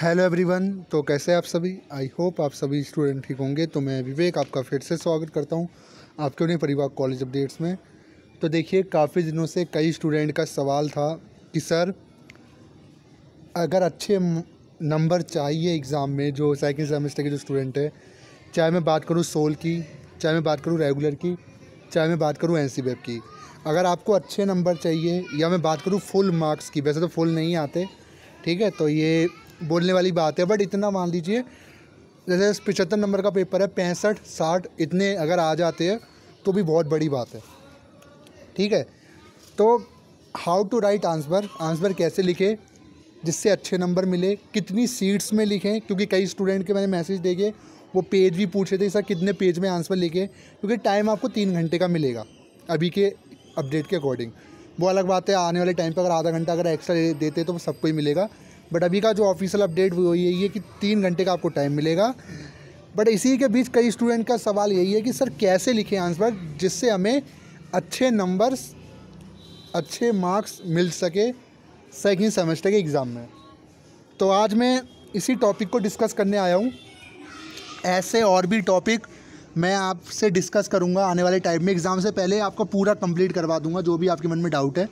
hello everyone तो कैसे आप सभी आई होप आप सभी स्टूडेंट ठीक होंगे तो मैं विवेक आपका फिर से स्वागत करता हूं आपके उन्हें परिवार कॉलेज अपडेट्स में तो देखिए काफ़ी दिनों से कई स्टूडेंट का सवाल था कि सर अगर अच्छे नंबर चाहिए एग्ज़ाम में जो सेकेंड सेमेस्टर के जो स्टूडेंट है चाहे मैं बात करूँ सोल की चाहे मैं बात करूँ रेगुलर की चाहे मैं बात करूँ एन सी की अगर आपको अच्छे नंबर चाहिए या मैं बात करूँ फुल मार्क्स की वैसे तो फुल नहीं आते ठीक है तो ये बोलने वाली बात है बट इतना मान लीजिए जैसे पिछहत्तर नंबर का पेपर है पैंसठ साठ इतने अगर आ जाते हैं तो भी बहुत बड़ी बात है ठीक है तो how to write answer answer कैसे लिखें जिससे अच्छे नंबर मिले कितनी सीट्स में लिखें क्योंकि कई स्टूडेंट के मैंने मैसेज देखे वो पेज भी पूछे थे सर कितने पेज में आंसर लिखे क्योंकि टाइम आपको तीन घंटे का मिलेगा अभी के अपडेट के अकॉर्डिंग वो अलग बात है आने वाले टाइम पर अगर आधा घंटा अगर एक्स्ट्रा देते तो सबको ही मिलेगा बट अभी का जो ऑफिशियल अपडेट हुई है ये कि तीन घंटे का आपको टाइम मिलेगा बट इसी के बीच कई स्टूडेंट का सवाल यही है कि सर कैसे लिखें आंसर जिससे हमें अच्छे नंबर्स अच्छे मार्क्स मिल सके सेकेंड सेमेस्टर के एग्ज़ाम में तो आज मैं इसी टॉपिक को डिस्कस करने आया हूँ ऐसे और भी टॉपिक मैं आपसे डिस्कस करूँगा आने वाले टाइम में एग्ज़ाम से पहले आपको पूरा कंप्लीट करवा दूँगा जो भी आपके मन में डाउट है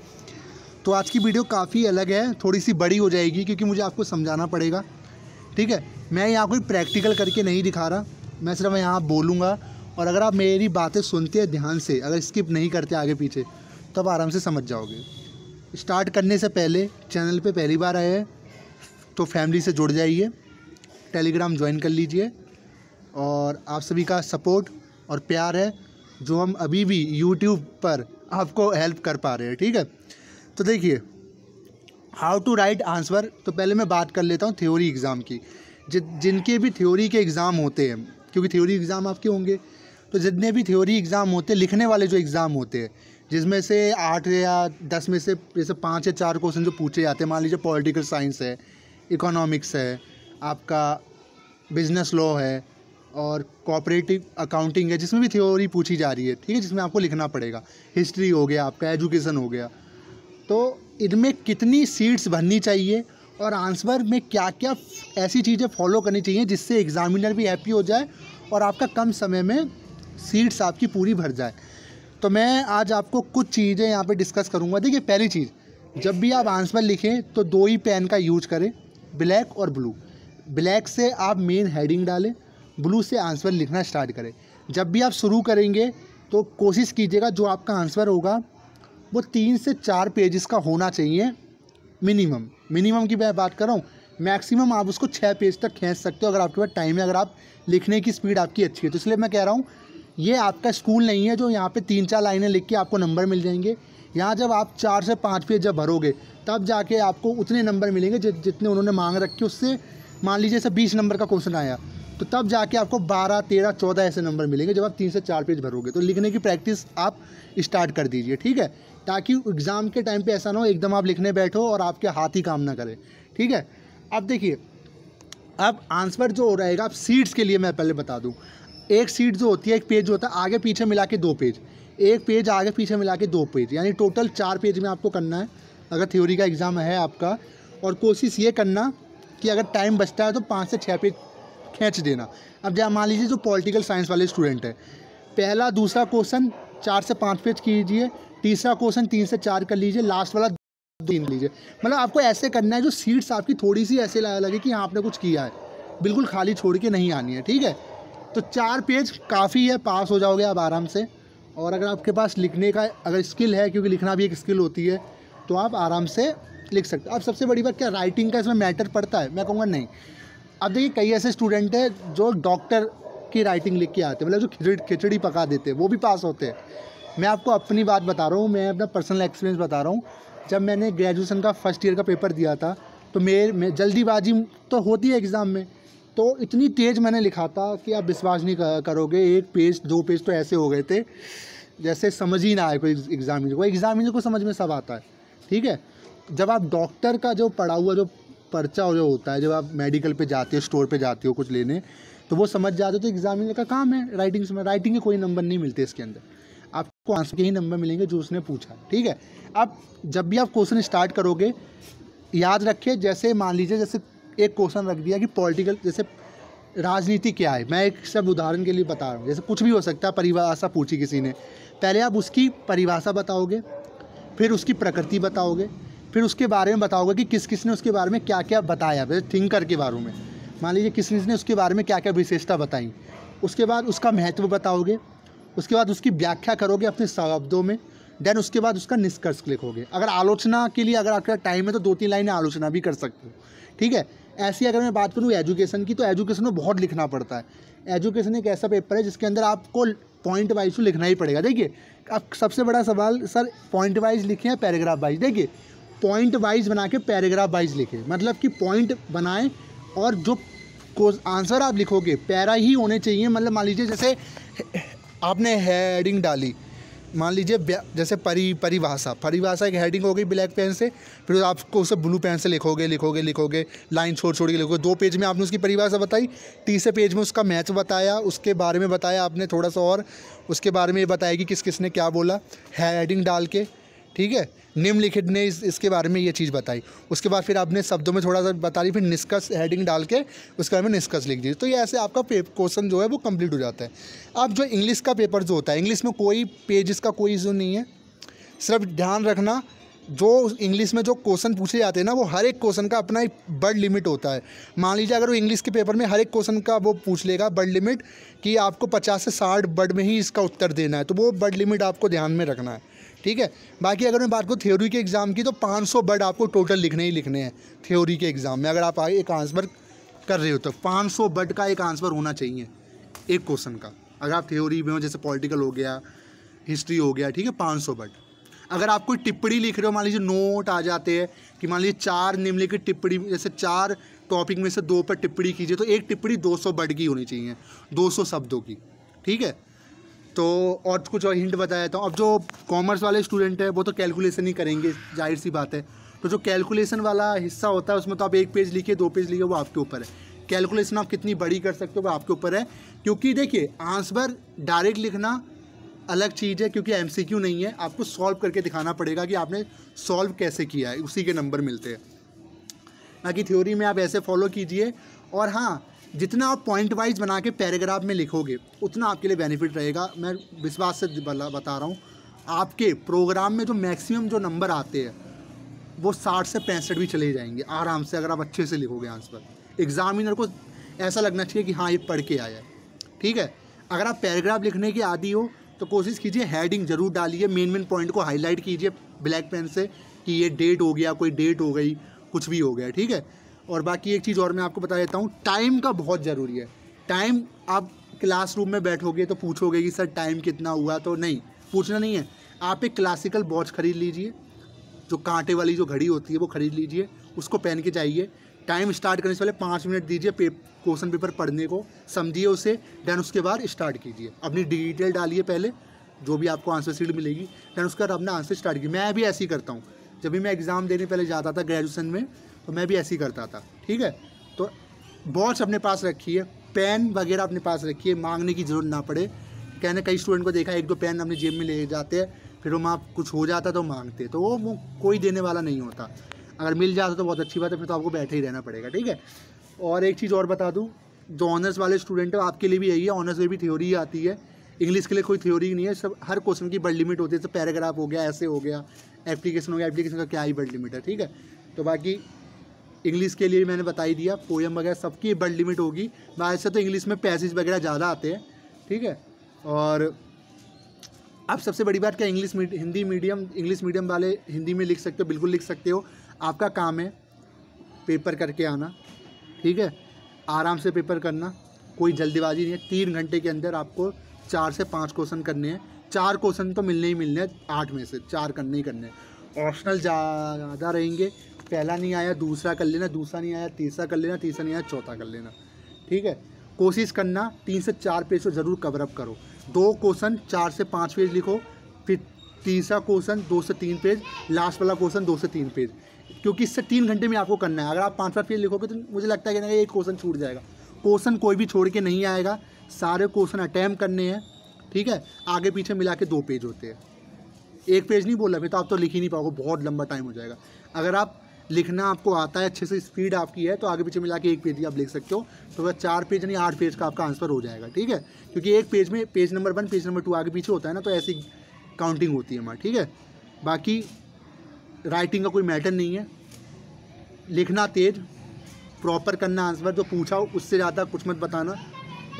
तो आज की वीडियो काफ़ी अलग है थोड़ी सी बड़ी हो जाएगी क्योंकि मुझे आपको समझाना पड़ेगा ठीक है मैं यहाँ कोई प्रैक्टिकल करके नहीं दिखा रहा मैं सिर्फ यहाँ बोलूँगा और अगर आप मेरी बातें सुनते हैं ध्यान से अगर स्किप नहीं करते आगे पीछे तो आप आराम से समझ जाओगे स्टार्ट करने से पहले चैनल पे पहली बार आए हैं तो फैमिली से जुड़ जाइए टेलीग्राम ज्वाइन कर लीजिए और आप सभी का सपोर्ट और प्यार है जो हम अभी भी यूट्यूब पर आपको हेल्प कर पा रहे हैं ठीक है तो देखिए हाउ टू राइट आंसर तो पहले मैं बात कर लेता हूँ थ्योरी एग्ज़ाम की जि जिनके भी थ्योरी के एग्ज़ाम होते हैं क्योंकि थ्योरी एग्ज़ाम आपके होंगे तो जितने भी थ्योरी एग्ज़ाम होते हैं लिखने वाले जो एग्ज़ाम होते हैं जिसमें से आठ या दस में से जैसे पाँच या चार क्वेश्चन जो पूछे जाते हैं मान लीजिए पॉलिटिकल साइंस है इकोनॉमिक्स है आपका बिजनेस लॉ है और कॉपरेटिव अकाउंटिंग है जिसमें भी थ्योरी पूछी जा रही है ठीक है जिसमें आपको लिखना पड़ेगा हिस्ट्री हो गया आपका एजुकेशन हो गया तो इनमें कितनी सीट्स भरनी चाहिए और आंसर में क्या क्या ऐसी चीज़ें फॉलो करनी चाहिए जिससे एग्ज़ामिनर भी हैप्पी हो जाए और आपका कम समय में सीट्स आपकी पूरी भर जाए तो मैं आज आपको कुछ चीज़ें यहाँ पे डिस्कस करूँगा देखिए पहली चीज़ जब भी आप आंसर लिखें तो दो ही पेन का यूज करें ब्लैक और ब्लू ब्लैक से आप मेन हेडिंग डालें ब्लू से आंसर लिखना स्टार्ट करें जब भी आप शुरू करेंगे तो कोशिश कीजिएगा जो आपका आंसर होगा वो तीन से चार पेजेस का होना चाहिए मिनिमम मिनिमम की मैं बात कर रहा हूँ मैक्सिमम आप उसको छः पेज तक खींच सकते हो अगर आपके पास टाइम है अगर आप लिखने की स्पीड आपकी अच्छी है तो इसलिए मैं कह रहा हूँ ये आपका स्कूल नहीं है जो यहाँ पे तीन चार लाइनें लिख के आपको नंबर मिल जाएंगे यहाँ जब आप चार से पाँच पेज जब भरोगे तब जाके आपको उतने नंबर मिलेंगे जितने उन्होंने मांग रखे उससे मान लीजिए जैसे बीस नंबर का क्वेश्चन आया तो तब जाके आपको 12, 13, 14 ऐसे नंबर मिलेंगे जब आप तीन से चार पेज भरोगे तो लिखने की प्रैक्टिस आप स्टार्ट कर दीजिए ठीक है ताकि एग्ज़ाम के टाइम पे ऐसा ना हो एकदम आप लिखने बैठो और आपके हाथ ही काम ना करें ठीक है अब देखिए अब आंसर जो हो रहेगा आप सीट्स के लिए मैं पहले बता दूँ एक सीट जो होती है एक पेज होता है आगे पीछे मिला के दो पेज एक पेज आगे पीछे मिला के दो पेज यानी टोटल चार पेज में आपको करना है अगर थ्योरी का एग्ज़ाम है आपका और कोशिश ये करना कि अगर टाइम बचता है तो पाँच से छः पेज खींच देना अब जब मान लीजिए जो पॉलिटिकल साइंस वाले स्टूडेंट हैं पहला दूसरा क्वेश्चन चार से पाँच पेज कीजिए तीसरा क्वेश्चन तीन से चार कर लीजिए लास्ट वाला तीन लीजिए मतलब आपको ऐसे करना है जो सीट्स आपकी थोड़ी सी ऐसे लगे कि आपने कुछ किया है बिल्कुल खाली छोड़ के नहीं आनी है ठीक है तो चार पेज काफ़ी है पास हो जाओगे आप आराम से और अगर आपके पास लिखने का अगर स्किल है क्योंकि लिखना भी एक स्किल होती है तो आप आराम से लिख सकते हो अब सबसे बड़ी बात क्या राइटिंग का इसमें मैटर पड़ता है मैं कहूँगा नहीं अब देखिए कई ऐसे स्टूडेंट हैं जो डॉक्टर की राइटिंग लिख के आते हैं मतलब जो खिचड़ी खिचड़ी पका देते हैं वो भी पास होते हैं मैं आपको अपनी बात बता रहा हूँ मैं अपना पर्सनल एक्सपीरियंस बता रहा हूँ जब मैंने ग्रेजुएसन का फर्स्ट ईयर का पेपर दिया था तो मेरे में जल्दीबाजी तो होती है एग्ज़ाम में तो इतनी तेज़ मैंने लिखा था कि आप विश्वास नहीं करोगे एक पेज दो पेज तो ऐसे हो गए थे जैसे समझ ही ना आए कोई एग्ज़ामिनर को एग्ज़ामिनर को समझ में सब आता है ठीक है जब आप डॉक्टर का जो पढ़ा हुआ जो पर्चा जो होता है जब आप मेडिकल पे जाते हो स्टोर पे जाते हो कुछ लेने तो वो समझ जाते हो तो एग्जामिनर का काम है राइटिंग में राइटिंग के कोई नंबर नहीं मिलते इसके अंदर आपको आंसर के ही नंबर मिलेंगे जो उसने पूछा ठीक है अब जब भी आप क्वेश्चन स्टार्ट करोगे याद रखिए जैसे मान लीजिए जैसे एक क्वेश्चन रख दिया कि पॉलिटिकल जैसे राजनीति क्या है मैं एक सब उदाहरण के लिए बता रहा हूँ जैसे कुछ भी हो सकता है परिभाषा पूछी किसी ने पहले आप उसकी परिभाषा बताओगे फिर उसकी प्रकृति बताओगे फिर उसके बारे में बताओगे कि किस किसने उसके बारे में क्या क्या बताया थिंकर के बारे में मान लीजिए किस किसने उसके बारे में क्या क्या विशेषता बताई उसके बाद उसका महत्व बताओगे उसके बाद उसकी व्याख्या करोगे अपने शब्दों में देन उसके बाद उसका निष्कर्ष लिखोगे अगर आलोचना के लिए अगर आपका टाइम है तो दो तीन लाइन आलोचना भी कर सकते हो ठीक है ऐसी अगर मैं बात करूँ एजुकेशन की तो एजुकेशन में बहुत लिखना पड़ता है एजुकेशन एक ऐसा पेपर है जिसके अंदर आपको पॉइंट वाइज लिखना ही पड़ेगा देखिए अब सबसे बड़ा सवाल सर पॉइंट वाइज लिखें या पैराग्राफ वाइज देखिए पॉइंट वाइज बना के पैराग्राफ वाइज लिखें मतलब कि पॉइंट बनाएं और जो आंसर आप लिखोगे पैरा ही होने चाहिए मतलब मान लीजिए जैसे आपने हेडिंग डाली मान लीजिए जैसे परी परिभाषा परिभाषा एक हेडिंग हो गई ब्लैक पेन से फिर आपको उसे ब्लू पेन से लिखोगे लिखोगे लिखोगे लाइन छोड़ छोड़ के लिखोगे दो पेज में आपने उसकी परिभाषा बताई तीसरे पेज में उसका मैच बताया उसके बारे में बताया आपने थोड़ा सा और उसके बारे में ये बताया कि किस किसने क्या बोला हेडिंग डाल के ठीक है निम्नलिखित ने इस, इसके बारे में ये चीज़ बताई उसके बाद फिर आपने शब्दों में थोड़ा सा बता दी फिर निष्कर्ष हेडिंग डाल के उसके बारे में निष्कर्ष लिख दीजिए तो ये ऐसे आपका क्वेश्चन जो है वो कंप्लीट हो जाता है अब जो इंग्लिश का पेपर जो होता है इंग्लिश में कोई पेजेस का कोई इशू नहीं है सिर्फ ध्यान रखना जो इंग्लिश में जो क्वेश्चन पूछे जाते हैं ना वो हर एक क्वेश्चन का अपना एक बर्ड लिमिट होता है मान लीजिए अगर वो इंग्लिश के पेपर में हर एक क्वेश्चन का वो पूछ लेगा बर्ड लिमिट कि आपको पचास से साठ बर्ड में ही इसका उत्तर देना है तो वो बर्ड लिमिट आपको ध्यान में रखना है ठीक है बाकी अगर मैं बात करूँ थ्योरी के एग्ज़ाम की तो 500 वर्ड आपको टोटल लिखने ही लिखने हैं थ्योरी के एग्ज़ाम में अगर आप आगे एक आंसर कर रहे हो तो 500 वर्ड का एक आंसर होना चाहिए एक क्वेश्चन का अगर आप थ्योरी में हो जैसे पॉलिटिकल हो गया हिस्ट्री हो गया ठीक है पाँच सौ वर्ड अगर आप कोई टिप्पणी लिख रहे हो मान लीजिए नोट आ जाते हैं कि मान लीजिए चार निम्नलिखित टिप्पणी जैसे चार टॉपिक में से दो पर टिप्पणी कीजिए तो एक टिप्पणी 200 वर्ड की होनी चाहिए 200 शब्दों की ठीक है तो और कुछ और हिंट बताया था अब जो कॉमर्स वाले स्टूडेंट हैं वो तो कैलकुलेशन ही करेंगे जाहिर सी बात है तो जो कैलकुलेशन वाला हिस्सा होता है उसमें तो आप एक पेज लिखिए दो पेज लिखिए वो आपके ऊपर है कैलकुलेशन आप कितनी बड़ी कर सकते हो वो आपके ऊपर है क्योंकि देखिए आंसर डायरेक्ट लिखना अलग चीज़ है क्योंकि एम नहीं है आपको सॉल्व करके दिखाना पड़ेगा कि आपने सॉल्व कैसे किया है उसी के नंबर मिलते हैं बाकी थ्योरी में आप ऐसे फॉलो कीजिए और हाँ जितना आप पॉइंट वाइज बना के पैराग्राफ में लिखोगे उतना आपके लिए बेनिफिट रहेगा मैं विश्वास से बता रहा हूँ आपके प्रोग्राम में जो मैक्सिमम जो नंबर आते हैं वो साठ से पैंसठ भी चले जाएंगे आराम से अगर आप अच्छे से लिखोगे आंसर एग्जामिनर को ऐसा लगना चाहिए कि हाँ ये पढ़ के आया है ठीक है अगर आप पैराग्राफ लिखने के आदि हो तो कोशिश कीजिए हेडिंग ज़रूर डालिए मेन मेन पॉइंट को हाईलाइट कीजिए ब्लैक पेन से कि ये डेट हो गया कोई डेट हो गई कुछ भी हो गया ठीक है और बाकी एक चीज़ और मैं आपको बता देता हूँ टाइम का बहुत ज़रूरी है टाइम आप क्लासरूम में बैठोगे तो पूछोगे कि सर टाइम कितना हुआ तो नहीं पूछना नहीं है आप एक क्लासिकल वॉच खरीद लीजिए जो कांटे वाली जो घड़ी होती है वो खरीद लीजिए उसको पहन के जाइए टाइम स्टार्ट करने से पहले पाँच मिनट दीजिए पे क्वेश्चन पेपर पढ़ने को समझिए उसे देन उसके बाद स्टार्ट कीजिए अपनी डिटेल डालिए पहले जो भी आपको आंसर शीट मिलेगी देन उसके बाद अपना आंसर स्टार्ट कीजिए मैं भी ऐसे ही करता हूँ जब भी मैं एग्ज़ाम देने पहले जाता था ग्रेजुएसन में तो मैं भी ऐसे ही करता था ठीक है तो बॉल्स अपने पास रखी है पेन वगैरह अपने पास रखी है मांगने की ज़रूरत ना पड़े कहने कई स्टूडेंट को देखा एक दो पेन अपनी जेब में ले जाते हैं फिर वहाँ कुछ हो जाता तो मांगते तो वो वो कोई देने वाला नहीं होता अगर मिल जाता तो बहुत अच्छी बात है फिर तो आपको बैठे ही रहना पड़ेगा ठीक है और एक चीज़ और बता दूँ जो ऑनर्स वाले स्टूडेंट हैं आपके लिए भी यही है ऑनर्स में भी थ्योरी आती है इंग्लिश के लिए कोई थ्योरी नहीं है सब हर क्वेश्चन की बड लिमिट होती है जैसे पैराग्राफ हो गया ऐसे हो गया एप्लीकेशन हो गया एप्लीकेशन का क्या ही बड़ लिमिट है ठीक है तो बाकी इंग्लिश के लिए भी मैंने बता ही दिया पोएम वगैरह सबकी बड़ लिमिट होगी वैसे तो इंग्लिश में पैसेज वगैरह ज़्यादा आते हैं ठीक है और आप सबसे बड़ी बात क्या इंग्लिश मीड, हिंदी मीडियम इंग्लिश मीडियम वाले हिंदी में लिख सकते हो बिल्कुल लिख सकते हो आपका काम है पेपर करके आना ठीक है आराम से पेपर करना कोई जल्दीबाजी नहीं है तीन घंटे के अंदर आपको चार से पाँच क्वेश्चन करने हैं चार क्वेश्चन तो मिलने ही मिलने हैं आठ में से चार करने ही करने हैं ऑप्शनल ज़्यादा रहेंगे पहला नहीं आया दूसरा कर लेना दूसरा नहीं आया तीसरा कर लेना तीसरा नहीं आया चौथा कर लेना ठीक है कोशिश करना तीन से चार पेज को ज़रूर कवरअप करो दो क्वेश्चन चार से पाँच पेज लिखो फिर तीसरा क्वेश्चन दो से तीन पेज लास्ट वाला क्वेश्चन दो से तीन पेज क्योंकि इससे तीन घंटे में आपको करना है अगर आप पाँच पाँच पेज लिखोगे तो मुझे लगता है कि ना एक क्वेश्चन छूट जाएगा क्वेश्चन कोई भी छोड़ के नहीं आएगा सारे क्वेश्चन अटैम्प करने हैं ठीक है आगे पीछे मिला के दो पेज होते हैं एक पेज नहीं बोला फिर तो आप तो लिख ही नहीं पाओगे बहुत लंबा टाइम हो जाएगा अगर आप लिखना आपको आता है अच्छे से स्पीड आपकी है तो आगे पीछे मिला के एक पेज ही आप लिख सकते हो तो वह चार पेज यानी आठ पेज का आपका आंसर हो जाएगा ठीक है क्योंकि एक पेज में page number one page number two आगे पीछे होता है ना तो ऐसी काउंटिंग होती है हमारा ठीक है बाकी राइटिंग का कोई मैटर नहीं है लिखना तेज प्रॉपर करना आंसर जो पूछा हो उससे ज़्यादा कुछ मत बताना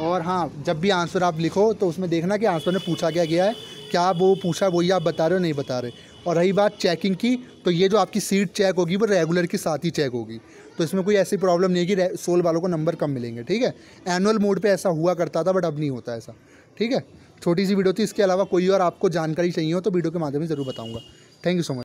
और हाँ जब भी आंसर आप लिखो तो उसमें देखना कि आंसर में पूछा क्या गया है क्या वो पूछा वही आप बता रहे हो नहीं बता रहे और रही बात चेकिंग की तो ये जो आपकी सीट चेक होगी वो रेगुलर के साथ ही चेक होगी तो इसमें कोई ऐसी प्रॉब्लम नहीं है कि सोल वालों को नंबर कम मिलेंगे ठीक है एनुअल मोड पे ऐसा हुआ करता था बट अब नहीं होता ऐसा ठीक है छोटी सी वीडियो थी इसके अलावा कोई और आपको जानकारी चाहिए हो तो वीडियो के माध्यम से ज़रूर बताऊँगा थैंक यू सो मच